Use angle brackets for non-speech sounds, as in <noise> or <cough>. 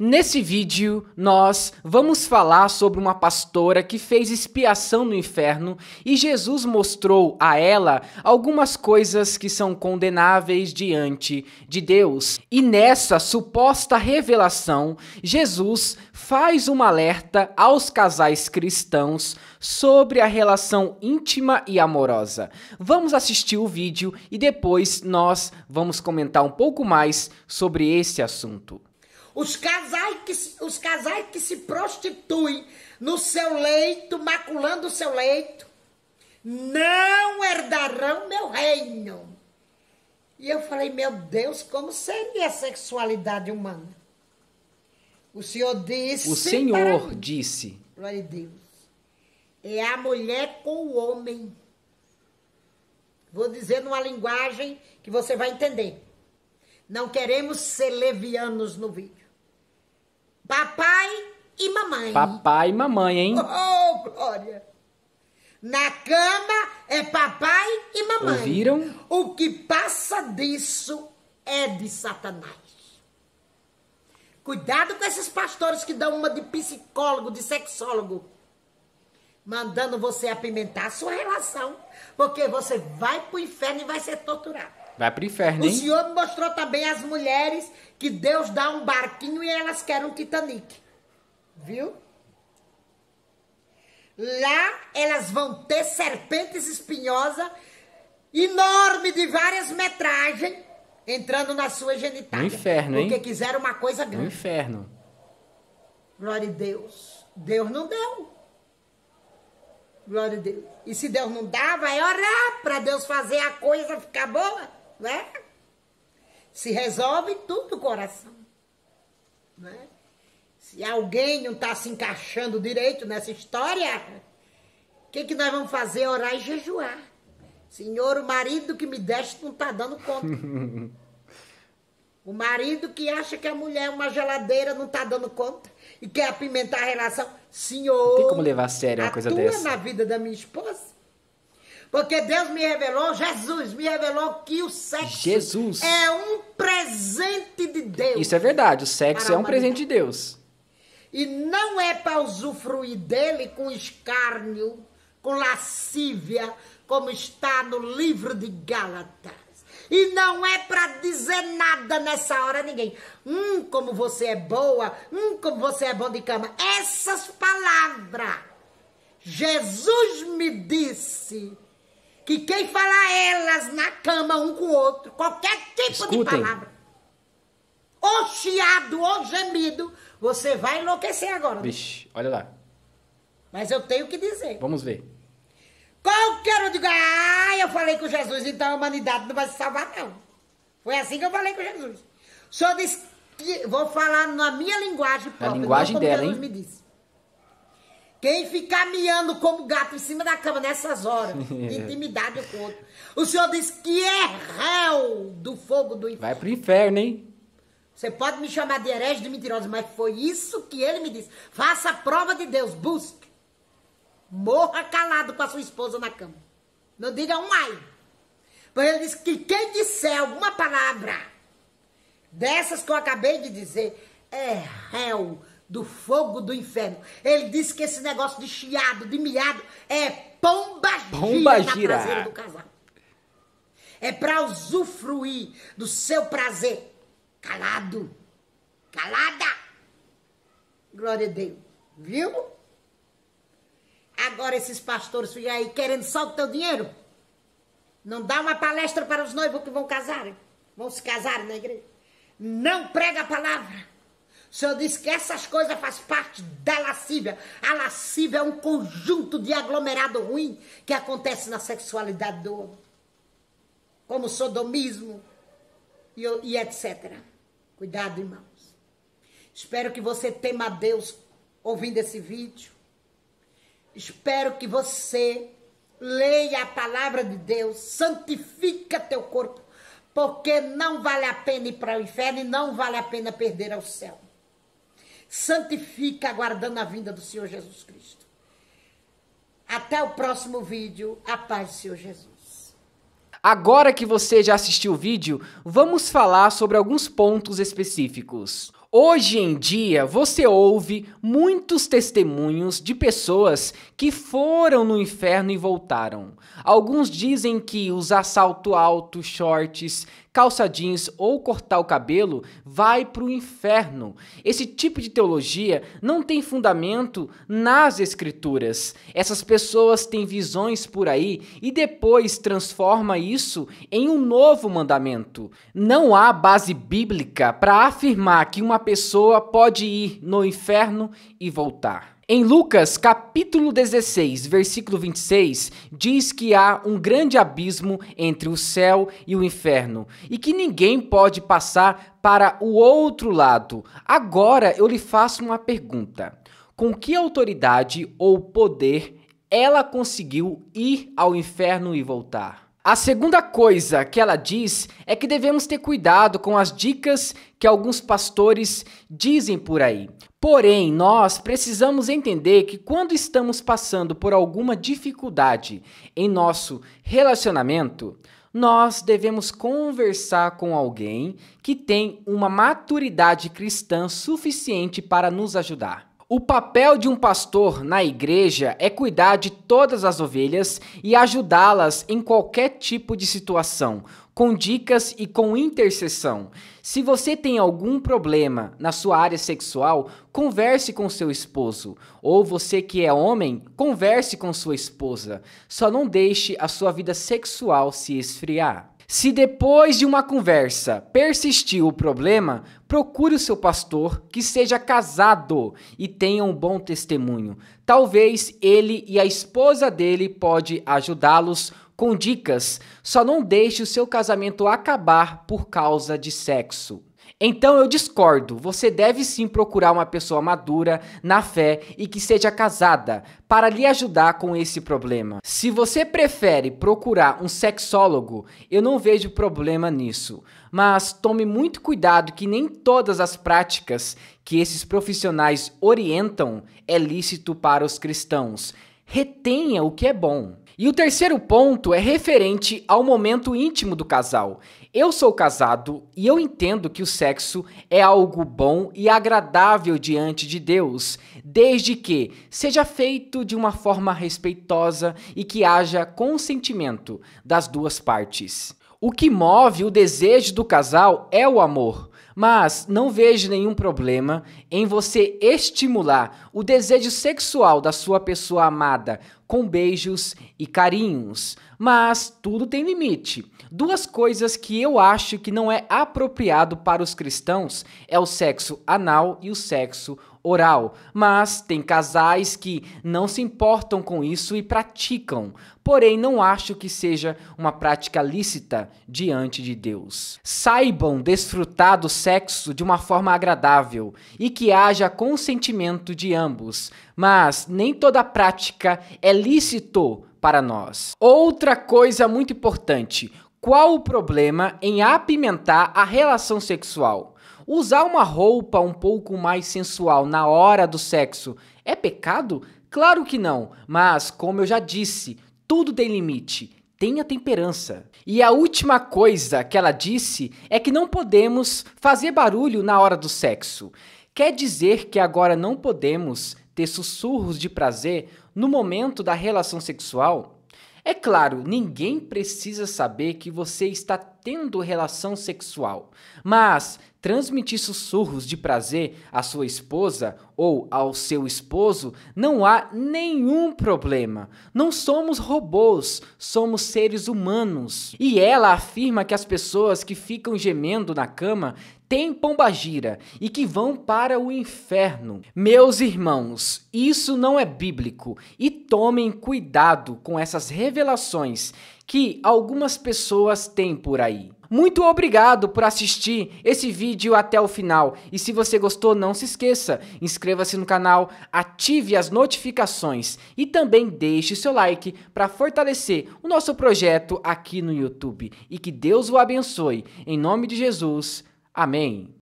Nesse vídeo, nós vamos falar sobre uma pastora que fez expiação no inferno e Jesus mostrou a ela algumas coisas que são condenáveis diante de Deus. E nessa suposta revelação, Jesus faz um alerta aos casais cristãos sobre a relação íntima e amorosa. Vamos assistir o vídeo e depois nós vamos comentar um pouco mais sobre esse assunto. Os casais que se, os casais que se prostituem no seu leito, maculando o seu leito, não herdarão meu reino. E eu falei, meu Deus, como seria a sexualidade humana? O Senhor disse. O Senhor mim, disse. Glória a Deus. É a mulher com o homem. Vou dizer numa linguagem que você vai entender. Não queremos ser levianos no vídeo. Papai e mamãe. Papai e mamãe, hein? Oh, oh glória! Na cama é papai e mamãe. Viram? O que passa disso é de Satanás. Cuidado com esses pastores que dão uma de psicólogo, de sexólogo, mandando você apimentar a sua relação, porque você vai pro inferno e vai ser torturado. Vai pro inferno, hein? O senhor mostrou também as mulheres que Deus dá um barquinho e elas querem um Titanic. Viu? Lá elas vão ter serpentes espinhosas enorme de várias metragens entrando na sua genitália. No inferno, hein? Porque quiseram uma coisa grande. No inferno. Glória a Deus. Deus não deu. Glória a Deus. E se Deus não dá, vai orar para Deus fazer a coisa ficar boa né? Se resolve tudo o coração, né? Se alguém não está se encaixando direito nessa história, o que, que nós vamos fazer? Orar e jejuar. Senhor, o marido que me deste não está dando conta. <laughs> o marido que acha que a mulher é uma geladeira não está dando conta e quer apimentar a relação. Senhor. tem como levar a sério uma coisa dessa. na vida da minha esposa. Porque Deus me revelou, Jesus me revelou que o sexo Jesus. é um presente de Deus. Isso é verdade, o sexo é um presente de Deus. E não é para usufruir dele com escárnio, com lascívia, como está no livro de Gálatas. E não é para dizer nada nessa hora a ninguém. Hum, como você é boa. Hum, como você é bom de cama. Essas palavras. Jesus me disse que quem fala elas na cama um com o outro, qualquer tipo Escutem. de palavra, ou chiado, ou gemido, você vai enlouquecer agora. Né? Vixe, olha lá. Mas eu tenho que dizer. Vamos ver. Qualquer um diga, ah, eu falei com Jesus, então a humanidade não vai se salvar, não. Foi assim que eu falei com Jesus. O senhor disse que vou falar na minha linguagem própria. A linguagem dela, Jesus hein? me disse. Quem fica miando como gato em cima da cama nessas horas, de <laughs> é. intimidade eu conto. O senhor disse que é réu do fogo do inferno. Vai pro inferno, hein? Você pode me chamar de herege, de mentirosa, mas foi isso que ele me disse. Faça a prova de Deus, busque. Morra calado com a sua esposa na cama. Não diga um ai. Pois ele disse que quem disser alguma palavra dessas que eu acabei de dizer é réu do fogo do inferno. Ele disse que esse negócio de chiado, de miado, é pomba, pomba gira, gira. do casal. É para usufruir do seu prazer. Calado. Calada. Glória a Deus. Viu? Agora esses pastores ficam aí querendo só o teu dinheiro. Não dá uma palestra para os noivos que vão casar. Vão se casar na igreja. Não prega a palavra. O Senhor disse que essas coisas faz parte da lascívia. A lascívia é um conjunto de aglomerado ruim que acontece na sexualidade do homem. Como sodomismo e, e etc. Cuidado, irmãos. Espero que você tema a Deus ouvindo esse vídeo. Espero que você leia a palavra de Deus, santifica teu corpo, porque não vale a pena ir para o inferno e não vale a pena perder ao céu santifica aguardando a vinda do Senhor Jesus Cristo. Até o próximo vídeo. A paz do Senhor Jesus. Agora que você já assistiu o vídeo, vamos falar sobre alguns pontos específicos. Hoje em dia, você ouve muitos testemunhos de pessoas que foram no inferno e voltaram. Alguns dizem que usar salto alto, shorts, calça jeans ou cortar o cabelo vai para o inferno. Esse tipo de teologia não tem fundamento nas escrituras. Essas pessoas têm visões por aí e depois transforma isso em um novo mandamento. Não há base bíblica para afirmar que uma pessoa pode ir no inferno e voltar. Em Lucas, capítulo 16, versículo 26, diz que há um grande abismo entre o céu e o inferno, e que ninguém pode passar para o outro lado. Agora eu lhe faço uma pergunta: com que autoridade ou poder ela conseguiu ir ao inferno e voltar? A segunda coisa que ela diz é que devemos ter cuidado com as dicas que alguns pastores dizem por aí. Porém, nós precisamos entender que quando estamos passando por alguma dificuldade em nosso relacionamento, nós devemos conversar com alguém que tem uma maturidade cristã suficiente para nos ajudar. O papel de um pastor na igreja é cuidar de todas as ovelhas e ajudá-las em qualquer tipo de situação, com dicas e com intercessão. Se você tem algum problema na sua área sexual, converse com seu esposo. Ou você que é homem, converse com sua esposa. Só não deixe a sua vida sexual se esfriar. Se depois de uma conversa persistir o problema, procure o seu pastor que seja casado e tenha um bom testemunho. Talvez ele e a esposa dele pode ajudá-los com dicas. Só não deixe o seu casamento acabar por causa de sexo. Então eu discordo. Você deve sim procurar uma pessoa madura, na fé e que seja casada para lhe ajudar com esse problema. Se você prefere procurar um sexólogo, eu não vejo problema nisso. Mas tome muito cuidado que nem todas as práticas que esses profissionais orientam é lícito para os cristãos retenha o que é bom. E o terceiro ponto é referente ao momento íntimo do casal. Eu sou casado e eu entendo que o sexo é algo bom e agradável diante de Deus, desde que seja feito de uma forma respeitosa e que haja consentimento das duas partes. O que move o desejo do casal é o amor. Mas não vejo nenhum problema em você estimular o desejo sexual da sua pessoa amada com beijos e carinhos. Mas tudo tem limite. Duas coisas que eu acho que não é apropriado para os cristãos é o sexo anal e o sexo oral, mas tem casais que não se importam com isso e praticam. Porém, não acho que seja uma prática lícita diante de Deus. Saibam desfrutar do sexo de uma forma agradável e que haja consentimento de ambos, mas nem toda prática é lícito para nós. Outra coisa muito importante: qual o problema em apimentar a relação sexual? Usar uma roupa um pouco mais sensual na hora do sexo é pecado? Claro que não, mas como eu já disse, tudo tem limite. Tenha temperança. E a última coisa que ela disse é que não podemos fazer barulho na hora do sexo. Quer dizer que agora não podemos ter sussurros de prazer no momento da relação sexual? É claro, ninguém precisa saber que você está tendo relação sexual, mas transmitir sussurros de prazer à sua esposa ou ao seu esposo não há nenhum problema. Não somos robôs, somos seres humanos. E ela afirma que as pessoas que ficam gemendo na cama tem pombagira e que vão para o inferno. Meus irmãos, isso não é bíblico e tomem cuidado com essas revelações que algumas pessoas têm por aí. Muito obrigado por assistir esse vídeo até o final. E se você gostou, não se esqueça, inscreva-se no canal, ative as notificações e também deixe seu like para fortalecer o nosso projeto aqui no YouTube. E que Deus o abençoe. Em nome de Jesus. Amém.